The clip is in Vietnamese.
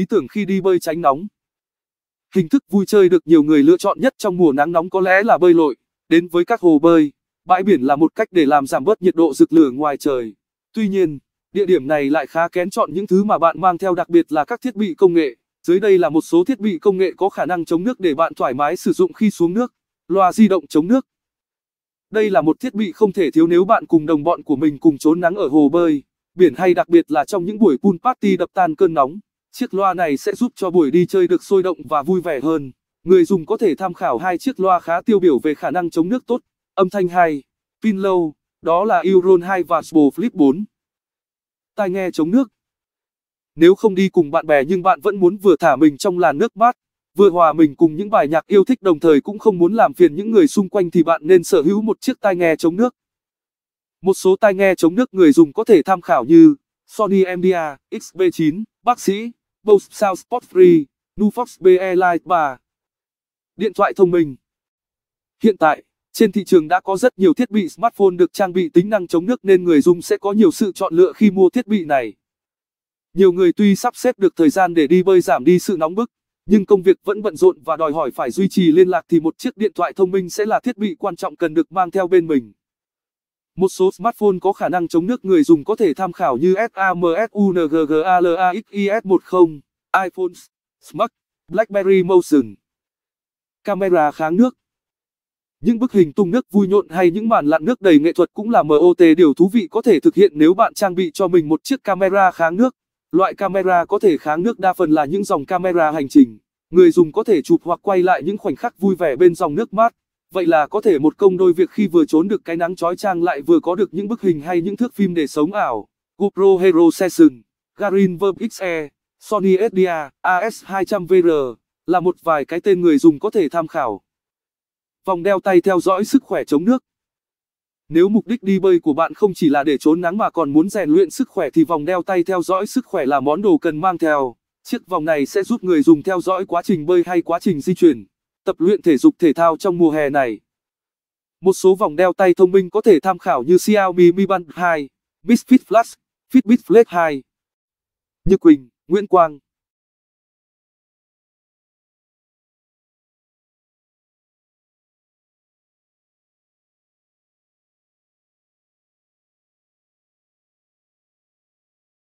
ý tưởng khi đi bơi tránh nóng. Hình thức vui chơi được nhiều người lựa chọn nhất trong mùa nắng nóng có lẽ là bơi lội. Đến với các hồ bơi, bãi biển là một cách để làm giảm bớt nhiệt độ rực lửa ngoài trời. Tuy nhiên, địa điểm này lại khá kén chọn những thứ mà bạn mang theo đặc biệt là các thiết bị công nghệ. Dưới đây là một số thiết bị công nghệ có khả năng chống nước để bạn thoải mái sử dụng khi xuống nước. Loa di động chống nước. Đây là một thiết bị không thể thiếu nếu bạn cùng đồng bọn của mình cùng trốn nắng ở hồ bơi, biển hay đặc biệt là trong những buổi pool party đập tan cơn nóng. Chiếc loa này sẽ giúp cho buổi đi chơi được sôi động và vui vẻ hơn. Người dùng có thể tham khảo hai chiếc loa khá tiêu biểu về khả năng chống nước tốt, âm thanh hay, pin lâu, đó là Euron 2 và Sbo Flip 4. Tai nghe chống nước Nếu không đi cùng bạn bè nhưng bạn vẫn muốn vừa thả mình trong làn nước mát, vừa hòa mình cùng những bài nhạc yêu thích đồng thời cũng không muốn làm phiền những người xung quanh thì bạn nên sở hữu một chiếc tai nghe chống nước. Một số tai nghe chống nước người dùng có thể tham khảo như Sony MDA, XB9, Bác sĩ, Bose Sound Sport Free, Nufox BE Lite 3. Điện thoại thông minh Hiện tại, trên thị trường đã có rất nhiều thiết bị smartphone được trang bị tính năng chống nước nên người dùng sẽ có nhiều sự chọn lựa khi mua thiết bị này. Nhiều người tuy sắp xếp được thời gian để đi bơi giảm đi sự nóng bức, nhưng công việc vẫn bận rộn và đòi hỏi phải duy trì liên lạc thì một chiếc điện thoại thông minh sẽ là thiết bị quan trọng cần được mang theo bên mình. Một số smartphone có khả năng chống nước người dùng có thể tham khảo như SAMSUNGGALAXIS10, iPhone, Smart, BlackBerry Motion. Camera kháng nước những bức hình tung nước vui nhộn hay những màn lặn nước đầy nghệ thuật cũng là MOT điều thú vị có thể thực hiện nếu bạn trang bị cho mình một chiếc camera kháng nước. Loại camera có thể kháng nước đa phần là những dòng camera hành trình. Người dùng có thể chụp hoặc quay lại những khoảnh khắc vui vẻ bên dòng nước mát. Vậy là có thể một công đôi việc khi vừa trốn được cái nắng chói chang lại vừa có được những bức hình hay những thước phim để sống ảo. GoPro Hero Session, Garin Verb XE, Sony SDA, AS200VR là một vài cái tên người dùng có thể tham khảo. Vòng đeo tay theo dõi sức khỏe chống nước. Nếu mục đích đi bơi của bạn không chỉ là để trốn nắng mà còn muốn rèn luyện sức khỏe thì vòng đeo tay theo dõi sức khỏe là món đồ cần mang theo. Chiếc vòng này sẽ giúp người dùng theo dõi quá trình bơi hay quá trình di chuyển tập luyện thể dục thể thao trong mùa hè này. Một số vòng đeo tay thông minh có thể tham khảo như Xiaomi Mi Band 2, Misfit Flash, Fitbit Flex 2. Như Quỳnh, Nguyễn Quang